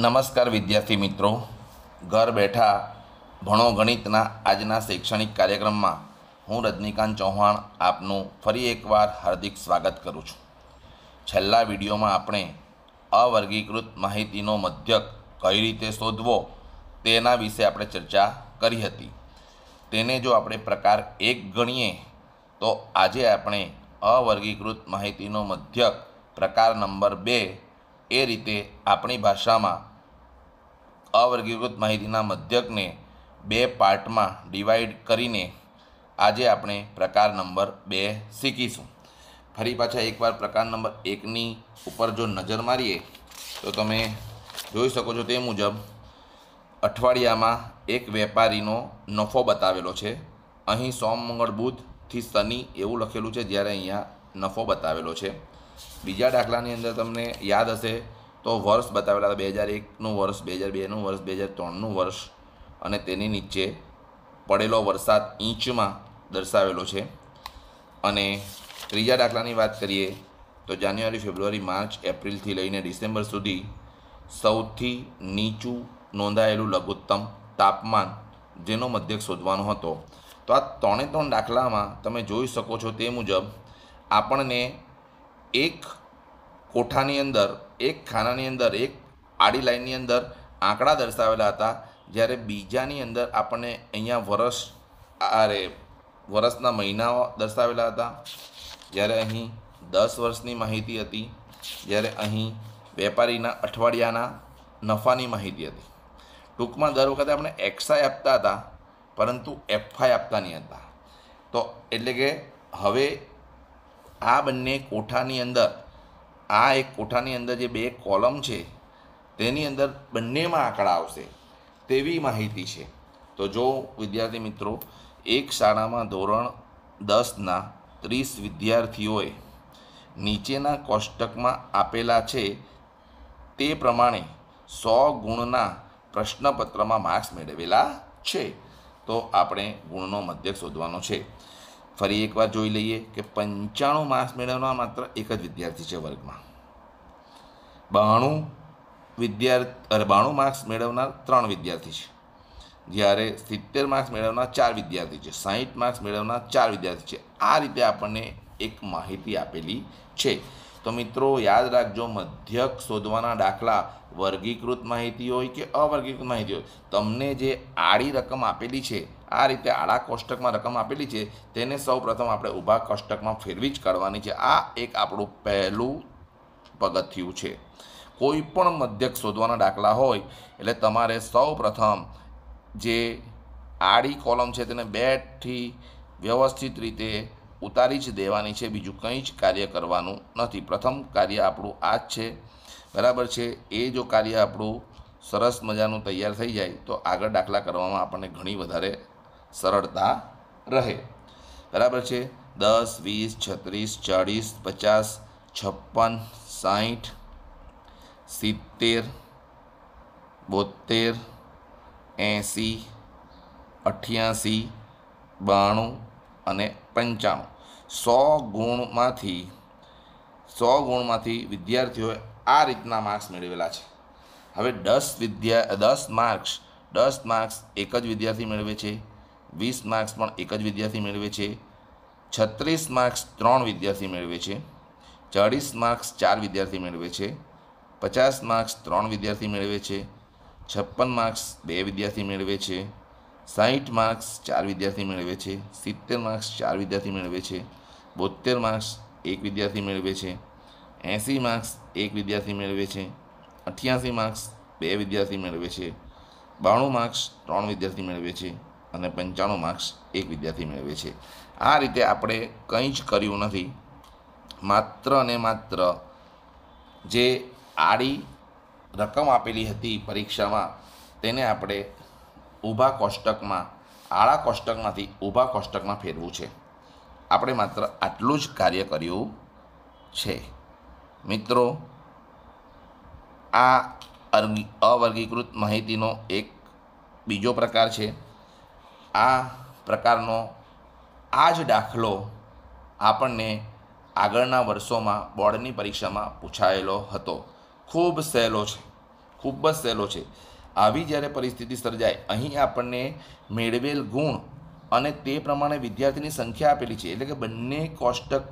નમસ્કાર વિદ્યાર્થી મિત્રો ઘર બેઠા ભણો ગણિતના આજના શૈક્ષણિક કાર્યક્રમમાં હું રજનીકાંત ચૌહાણ આપનું ફરી એકવાર હાર્દિક સ્વાગત કરું છું છેલ્લા વિડીયોમાં આપણે અવર્ગીકૃત માહિતીનો મધ્યક કઈ રીતે શોધવો તેના વિશે આપણે ચર્ચા કરી હતી તેને જો આપણે પ્રકાર એક ગણીએ તો આજે આપણે અવર્ગીકૃત માહિતીનો મધ્યક પ્રકાર નંબર બે એ રીતે આપણી ભાષામાં અવર્ગીકૃત માહિતીના મધ્યકને બે પાર્ટમાં ડિવાઈડ કરીને આજે આપણે પ્રકાર નંબર બે શીખીશું ફરી પાછા એકવાર પ્રકાર નંબર એકની ઉપર જો નજર મારીએ તો તમે જોઈ શકો છો તે મુજબ અઠવાડિયામાં એક વેપારીનો નફો બતાવેલો છે અહીં સોમ મંગળ બુધથી શનિ એવું લખેલું છે જ્યારે અહીંયા નફો બતાવેલો છે બીજા દાખલાની અંદર તમને યાદ હશે તો વર્ષ બતાવેલા હતા બે હજાર એકનું વર્ષ બે હજાર બેનું વર્ષ બે હજાર ત્રણનું વર્ષ અને તેની નીચે પડેલો વરસાદ ઇંચમાં દર્શાવેલો છે અને ત્રીજા દાખલાની વાત કરીએ તો જાન્યુઆરી ફેબ્રુઆરી માર્ચ એપ્રિલથી લઈને ડિસેમ્બર સુધી સૌથી નીચું નોંધાયેલું લઘુત્તમ તાપમાન જેનો મધ્યક શોધવાનો હતો તો આ ત્રણે ત્રણ દાખલામાં તમે જોઈ શકો છો તે મુજબ આપણને એક કોઠાની અંદર એક ખાનાની અંદર એક આડી લાઇનની અંદર આંકડા દર્શાવેલા હતા જ્યારે બીજાની અંદર આપણને અહીંયા વરસ અરે વરસના મહિનાઓ દર્શાવેલા હતા જ્યારે અહીં દસ વર્ષની માહિતી હતી જ્યારે અહીં વેપારીના અઠવાડિયાના નફાની માહિતી હતી ટૂંકમાં દર વખતે આપણે એક્સઆઈ આપતા હતા પરંતુ એફઆઈ આપતા નહીં હતા તો એટલે કે હવે આ બંને કોઠાની અંદર આ એક કોઠાની અંદર જે બે કોલમ છે તેની અંદર બંનેમાં આંકડા આવશે તેવી માહિતી છે તો જો વિદ્યાર્થી મિત્રો એક શાળામાં ધોરણ દસના ત્રીસ વિદ્યાર્થીઓએ નીચેના કોષ્ટકમાં આપેલા છે તે પ્રમાણે સો ગુણના પ્રશ્નપત્રમાં માર્ક્સ મેળવેલા છે તો આપણે ગુણનો મધ્યક શોધવાનો છે ફરી એકવાર જોઈ લઈએ કે પંચાણું માર્ક્સ મેળવનાર માત્ર એક જ વિદ્યાર્થી છે વર્ગમાં બાણું વિદ્યાર્થી અરે બાણું માર્ક્સ મેળવનાર ત્રણ વિદ્યાર્થી છે જ્યારે સિત્તેર માર્ક્સ મેળવનાર ચાર વિદ્યાર્થી છે સાહીઠ માર્ક્સ મેળવનાર ચાર વિદ્યાર્થી છે આ રીતે આપણને એક માહિતી આપેલી છે તો મિત્રો યાદ રાખજો મધ્યક શોધવાના દાખલા વર્ગીકૃત માહિતી હોય કે અવર્ગીકૃત માહિતી હોય તમને જે આડી રકમ આપેલી છે આ રીતે આડા કોષ્ટકમાં રકમ આપેલી છે તેને સૌપ્રથમ આપણે ઊભા કોષ્ટકમાં ફેરવી જ કાઢવાની છે આ એક આપણું પહેલું પગથિયું છે કોઈપણ મધ્યક શોધવાના દાખલા હોય એટલે તમારે સૌપ્રથમ જે આડી કોલમ છે તેને બેથી વ્યવસ્થિત રીતે ઉતારી જ દેવાની છે બીજું કંઈ જ કાર્ય કરવાનું નથી પ્રથમ કાર્ય આપણું આ જ છે બરાબર છે એ જો કાર્ય આપણું સરસ મજાનું તૈયાર થઈ જાય તો આગળ દાખલા કરવામાં આપણને ઘણી વધારે સરળતા રહે બરાબર છે દસ વીસ છત્રીસ ચાળીસ પચાસ છપ્પન સાઠ સિત્તેર બોતેર એંસી અઠ્યાસી બાણું અને પંચાણું સો ગુણમાંથી સો ગુણમાંથી વિદ્યાર્થીઓએ આ રીતના માર્ક્સ મેળવેલા છે હવે દસ વિદ્યા દસ માર્ક્સ દસ માર્ક્સ એક જ વિદ્યાર્થી મેળવે છે વીસ માર્ક્સ પણ એક જ વિદ્યાર્થી મેળવે છે છત્રીસ માર્ક્સ ત્રણ વિદ્યાર્થી મેળવે છે ચાળીસ માર્ક્સ ચાર વિદ્યાર્થી મેળવે છે પચાસ માર્ક્સ ત્રણ વિદ્યાર્થી મેળવે છે છપ્પન માર્ક્સ બે વિદ્યાર્થી મેળવે છે સાહીઠ માર્ક્સ ચાર વિદ્યાર્થી મેળવે છે સિત્તેર માર્ક્સ ચાર વિદ્યાર્થી મેળવે છે બોતેર માર્ક્સ એક વિદ્યાર્થી મેળવે છે એંસી માર્ક્સ એક વિદ્યાર્થી મેળવે છે અઠ્યાસી માર્ક્સ બે વિદ્યાર્થી મેળવે છે બાણું માર્ક્સ ત્રણ વિદ્યાર્થી મેળવે છે અને પંચાણું માર્ક્સ એક વિદ્યાર્થી મેળવે છે આ રીતે આપણે કંઈ જ કર્યું નથી માત્ર અને માત્ર જે આડી રકમ આપેલી હતી પરીક્ષામાં તેને આપણે ઊભા કોષ્ટકમાં આળા કોષ્ટકમાંથી ઊભા કોષ્ટકમાં ફેરવું છે આપણે માત્ર આટલું જ કાર્ય કર્યું છે મિત્રો આ અવર્ગીકૃત માહિતીનો એક બીજો પ્રકાર છે આ પ્રકારનો આ જ દાખલો આપણને આગળના વર્ષોમાં બોર્ડની પરીક્ષામાં પૂછાયેલો હતો ખૂબ સહેલો છે ખૂબ જ સહેલો છે આવી જ્યારે પરિસ્થિતિ સર્જાય અહીં આપણને મેળવેલ ગુણ અને તે પ્રમાણે વિદ્યાર્થીની સંખ્યા આપેલી છે એટલે કે બંને કોષ્ટક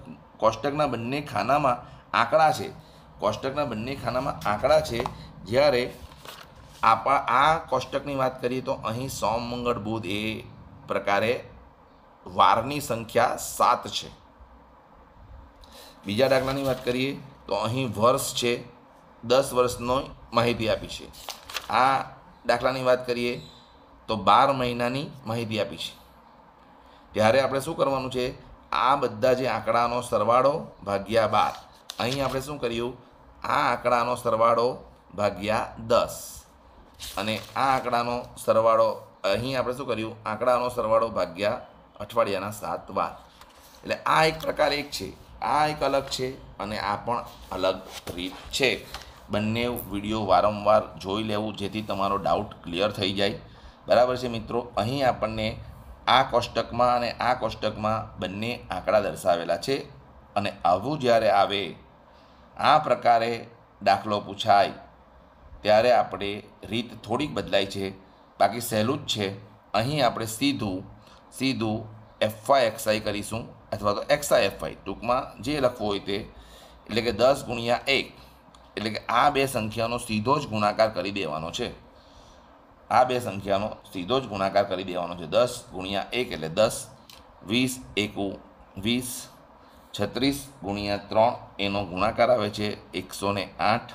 કોષ્ટકના બંને ખાનામાં આંકડા છે કોષ્ટકના બંને ખાનામાં આંકડા છે જ્યારે આપા આ કોષ્ટકની વાત કરીએ તો અહીં સોમ મંગળ બુધ એ પ્રકારે વારની સંખ્યા સાત છે બીજા દાખલાની વાત કરીએ તો અહીં વર્ષ છે દસ વર્ષનો માહિતી આપી છે આ દાખલાની વાત કરીએ તો બાર મહિનાની માહિતી આપી છે ત્યારે આપણે શું કરવાનું છે આ બધા જે આંકડાનો સરવાળો ભાગ્યા બાર અહીં આપણે શું કર્યું આ આંકડાનો સરવાળો ભાગ્યા દસ અને આ આંકડાનો સરવાળો અહીં આપણે શું કર્યું આંકડાનો સરવાળો ભાગ્યા અઠવાડિયાના સાત વાર એટલે આ એક પ્રકાર એક છે આ એક અલગ છે અને આ પણ અલગ રીત છે બંને વિડીયો વારંવાર જોઈ લેવું જેથી તમારો ડાઉટ ક્લિયર થઈ જાય બરાબર છે મિત્રો અહીં આપણને આ કોષ્ટકમાં અને આ કોષ્ટકમાં બંને આંકડા દર્શાવેલા છે અને આવું જ્યારે આવે આ પ્રકારે દાખલો પૂછાય ત્યારે આપણે રીત થોડીક બદલાય છે બાકી સહેલું જ છે અહીં આપણે સીધું સીધું એફઆઈ એક્સઆઈ કરીશું અથવા તો એક્સઆઈ એફઆઈ ટૂંકમાં જે લખવું હોય તે એટલે કે દસ ગુણ્યા એક એટલે કે આ બે સંખ્યાનો સીધો જ ગુણાકાર કરી દેવાનો છે આ બે સંખ્યાનો સીધો જ ગુણાકાર કરી દેવાનો છે દસ ગુણ્યા એક એટલે દસ વીસ એકુ વીસ છત્રીસ ગુણ્યા ત્રણ એનો ગુણાકાર આવે છે એકસો આઠ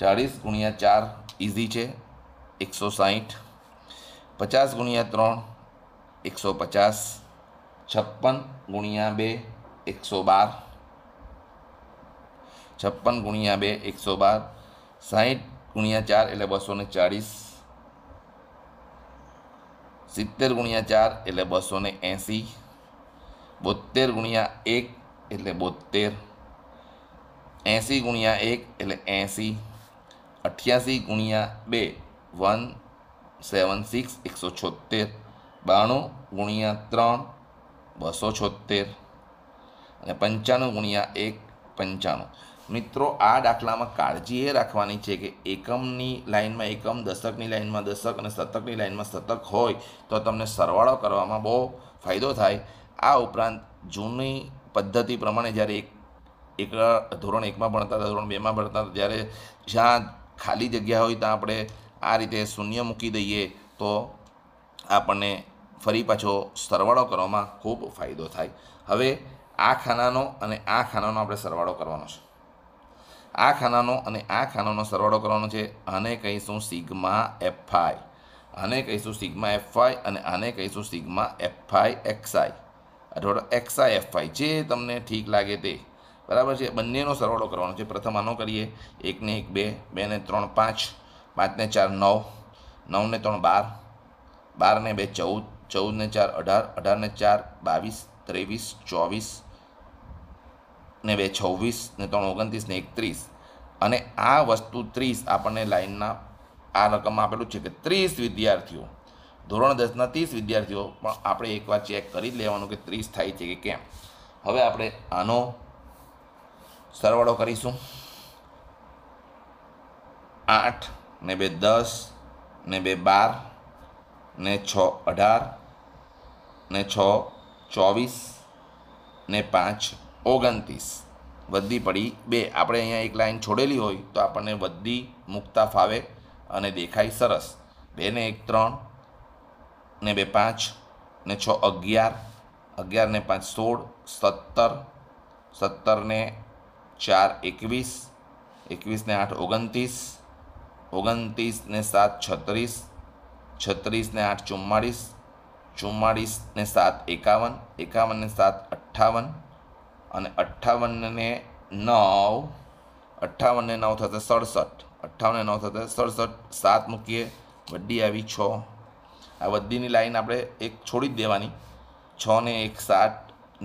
ચાળીસ ગુણ્યા ચાર ઇઝી છે એકસો સાહીઠ પચાસ ગુણ્યા ત્રણ એકસો પચાસ છપ્પન ગુણ્યા બે એકસો બાર છપ્પન ગુણ્યા બે એકસો બાર સાહીઠ ગુણ્યા ચાર એટલે બસો ને ચાળીસ સિત્તેર ગુણ્યા ચાર એટલે બસો ને એંસી બોતેર ગુણ્યા એક એટલે બોતેર એંસી ગુણ્યા એક એટલે એંસી અઠ્યાસી ગુણ્યા બે વન સેવન સિક્સ એકસો છોતેર બાણું ગુણ્યા ત્રણ બસો છોતેર અને પંચાણું ગુણ્યા એક પંચાણું મિત્રો આ દાખલામાં કાળજી એ રાખવાની છે કે એકમની લાઇનમાં એકમ દશકની લાઇનમાં દશક અને શતકની લાઇનમાં શતક હોય તો તમને સરવાળો કરવામાં બહુ ફાયદો થાય આ ઉપરાંત જૂની પદ્ધતિ પ્રમાણે જ્યારે એક એક ધોરણ એકમાં ભણતા હતા ધોરણ બેમાં ભણતા હતા ત્યારે જ્યાં ખાલી જગ્યા હોય તો આપણે આ રીતે શૂન્ય મૂકી દઈએ તો આપણને ફરી પાછો સરવાળો કરવામાં ખૂબ ફાયદો થાય હવે આ ખાનાનો અને આ ખાનાનો આપણે સરવાળો કરવાનો છે આ ખાનાનો અને આ ખાનાનો સરવાળો કરવાનો છે આને કહીશું સિગ્મા એફઆઈ આને કહીશું સિગ્મા એફઆઈ અને આને કહીશું સિગ્મા એફઆઈ એક્સઆઈ અથવા એક્સઆઈ એફઆઈ જે તમને ઠીક લાગે તે બરાબર છે બંનેનો સરવાળો કરવાનો છે પ્રથમ આનો કરીએ એકને એક બે બેને ત્રણ પાંચ પાંચને ચાર નવ નવને ત્રણ બાર બારને બે ચૌદ ચૌદને ચાર અઢાર અઢારને ચાર બાવીસ ત્રેવીસ ચોવીસ ને બે છવ્વીસ ને ત્રણ ઓગણત્રીસ ને એકત્રીસ અને આ વસ્તુ ત્રીસ આપણને લાઇનના આ રકમમાં આપેલું છે કે ત્રીસ વિદ્યાર્થીઓ ધોરણ દસના ત્રીસ વિદ્યાર્થીઓ પણ આપણે એકવાર ચેક કરી જ લેવાનું કે ત્રીસ થાય છે કે કેમ હવે આપણે આનો સરવાળો કરીશું આઠ ને બે દસ ને બે બાર ને છ અઢાર ને છ ચોવીસ ને પાંચ ઓગણત્રીસ વધી પડી બે આપણે અહીંયા એક લાઈન છોડેલી હોય તો આપણને વધી મૂકતા ફાવે અને દેખાય સરસ બે ને એક ત્રણ ને બે પાંચ ને છ અગિયાર અગિયાર ને પાંચ સોળ સત્તર સત્તર ને ચાર એકવીસ એકવીસને આઠ ઓગણત્રીસ ઓગણત્રીસને સાત છત્રીસ છત્રીસને આઠ ચુમ્માળીસ ચુમ્માળીસને સાત એકાવન એકાવનને સાત અઠ્ઠાવન અને અઠ્ઠાવનને નવ અઠ્ઠાવનને નવ થશે સડસઠ અઠ્ઠાવનને નવ થશે સડસઠ સાત મૂકીએ વడ్డీ આવી છ આ વધીની લાઈન આપણે એક છોડી જ દેવાની છ ને એક સાત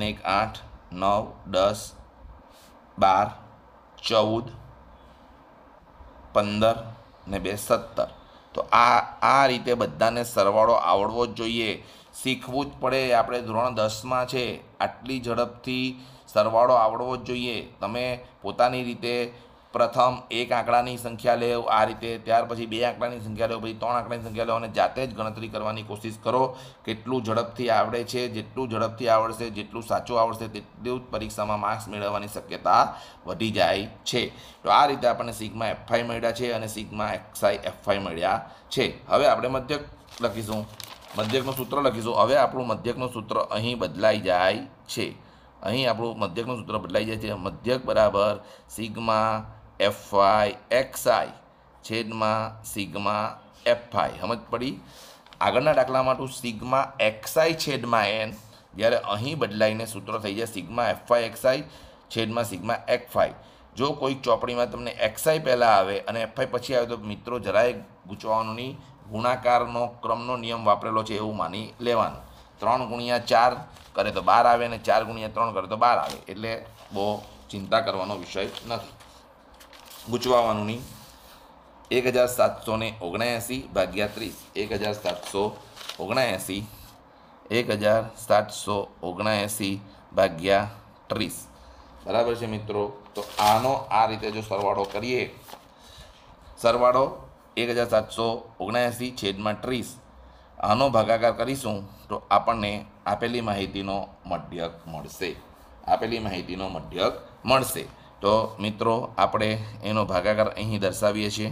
ને એક આઠ નવ દસ બાર ચૌદ પંદર ને બે સત્તર તો આ આ રીતે બધાને સરવાળો આવડવો જ જોઈએ શીખવું જ પડે આપણે ધોરણ દસમાં છે આટલી ઝડપથી સરવાળો આવડવો જ જોઈએ તમે પોતાની રીતે પ્રથમ એક આંકડાની સંખ્યા લેવ આ રીતે ત્યાર પછી બે આંકડાની સંખ્યા લેવ પછી ત્રણ આંકડાની સંખ્યા લેવ અને જાતે જ ગણતરી કરવાની કોશિશ કરો કેટલું ઝડપથી આવડે છે જેટલું ઝડપથી આવડશે જેટલું સાચું આવડશે તેટલું જ પરીક્ષામાં માર્ક્સ મેળવવાની શક્યતા વધી જાય છે તો આ રીતે આપણને સિગમાં એફઆઈ મળ્યા છે અને સિગમાં એક્સઆઈ એફઆઈ મળ્યા છે હવે આપણે મધ્યક લખીશું મધ્યકનું સૂત્ર લખીશું હવે આપણું મધ્યકનું સૂત્ર અહીં બદલાઈ જાય છે અહીં આપણું મધ્યકનું સૂત્ર બદલાઈ જાય છે મધ્યક બરાબર સિગમાં એફઆઈ એક્સઆઈ છેદમાં સિગ્મા એફઆઈ સમજ પડી આગળના દાખલા માટે સિગ્મા એક્સઆઈ છેદમાં એન જ્યારે અહીં બદલાઈને સૂત્ર થઈ જાય સિગ્મા એફઆઈ એક્સઆઈ છેદમાં સિગ્મા એફઆઈ જો કોઈ ચોપડીમાં તમને એક્સઆઈ પહેલાં આવે અને એફઆઈ પછી આવે તો મિત્રો જરાય ગૂંચવાનું ગુણાકારનો ક્રમનો નિયમ વાપરેલો છે એવું માની લેવાનું ત્રણ ગુણ્યા ચાર કરે તો બાર આવે અને ચાર ગુણ્યા ત્રણ કરે તો બાર આવે એટલે બહુ ચિંતા કરવાનો વિષય નથી ગૂંચવાવાનું નહીં એક હજાર સાતસો ને ઓગણએંસી ભાગ્યા ત્રીસ એક હજાર સાતસો ઓગણએંસી એક હજાર સાતસો ઓગણએંસી ભાગ્યા ત્રીસ બરાબર છે મિત્રો તો આનો આ રીતે જો સરવાળો કરીએ સરવાળો એક હજાર સાતસો ઓગણાએંસી છેદમાં ત્રીસ આનો ભાગાકાર કરીશું તો આપણને આપેલી માહિતીનો મધ્યક મળશે આપેલી માહિતીનો મધ્યક મળશે તો મિત્રો આપણે એનો ભાગાકાર અહીં દર્શાવીએ છીએ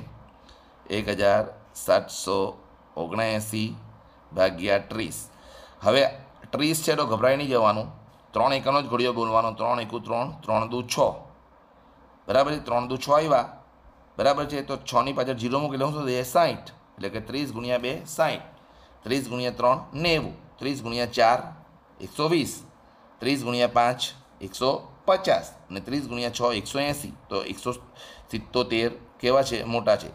એક હજાર સાતસો ઓગણએંસી ભાગ્યા ત્રીસ હવે ત્રીસ છે તો ગભરાઈ નહીં જવાનું ત્રણ એકનો જ ઘોડીઓ બોલવાનો ત્રણ એકુ ત્રણ ત્રણ દુ છ બરાબર છે ત્રણ દુ છ આવ્યા બરાબર છે તો છની પાછળ જીરો મૂકી લઉં તો એ સાઠ એટલે કે ત્રીસ ગુણ્યા બે સાઠ ત્રીસ ગુણ્યા ત્રણ નેવું ત્રીસ ગુણ્યા ચાર એકસો વીસ ત્રીસ ગુણ્યા પાંચ એકસો પચાસ અને ત્રીસ ગુણ્યા છ એકસો એંસી તો એકસો સિત્તોતેર કેવા છે મોટા છે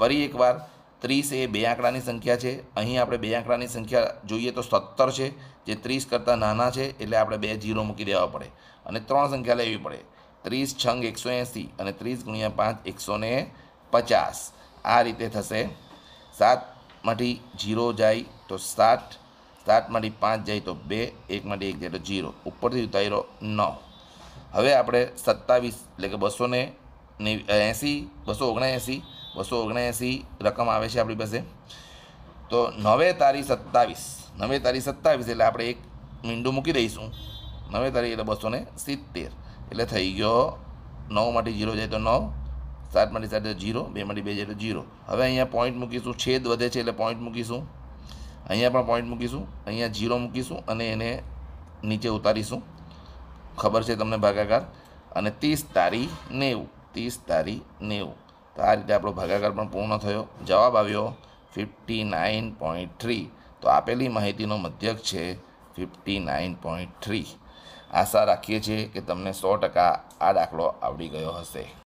ફરી એકવાર ત્રીસ એ બે આંકડાની સંખ્યા છે અહીં આપણે બે આંકડાની સંખ્યા જોઈએ તો સત્તર છે જે ત્રીસ કરતાં નાના છે એટલે આપણે બે જીરો મૂકી દેવા પડે અને ત્રણ સંખ્યા લેવી પડે ત્રીસ છંગ એકસો એંસી અને ત્રીસ ગુણ્યા પાંચ એકસો ને પચાસ આ રીતે થશે સાતમાંથી જીરો જાય તો સાત સાતમાંથી પાંચ જાય તો બે એકમાંથી એક જાય તો જીરો ઉપરથી ઉતાર્યો નવ હવે આપણે સત્તાવીસ એટલે કે બસો ને એંસી બસો ઓગણએંસી બસો ઓગણએંસી રકમ આવે છે આપણી પાસે તો નવે તારી સત્તાવીસ નવે તારી સત્તાવીસ એટલે આપણે એક મીંડું મૂકી દઈશું નવે તારીખ એટલે બસો ને સિત્તેર એટલે થઈ ગયો નવમાંથી જીરો જાય તો નવ સાતમાંથી સાત જીરો બેમાંથી બે જાય તો જીરો હવે અહીંયા પોઈન્ટ મૂકીશું છેદ વધે છે એટલે પોઈન્ટ મૂકીશું અહીંયા પણ પોઈન્ટ મૂકીશું અહીંયા જીરો મૂકીશું અને એને નીચે ઉતારીશું ખબર છે તમને ભાગાકાર અને ત્રીસ તારી નેવું ત્રીસ તારી નેવું તો આ રીતે આપણો ભાગાકાર પણ પૂર્ણ થયો જવાબ આવ્યો ફિફ્ટી નાઇન પોઈન્ટ થ્રી તો આપેલી માહિતીનો મધ્યક છે ફિફ્ટી નાઇન પોઈન્ટ થ્રી આશા રાખીએ છીએ કે તમને સો ટકા આ દાખલો આવડી ગયો હશે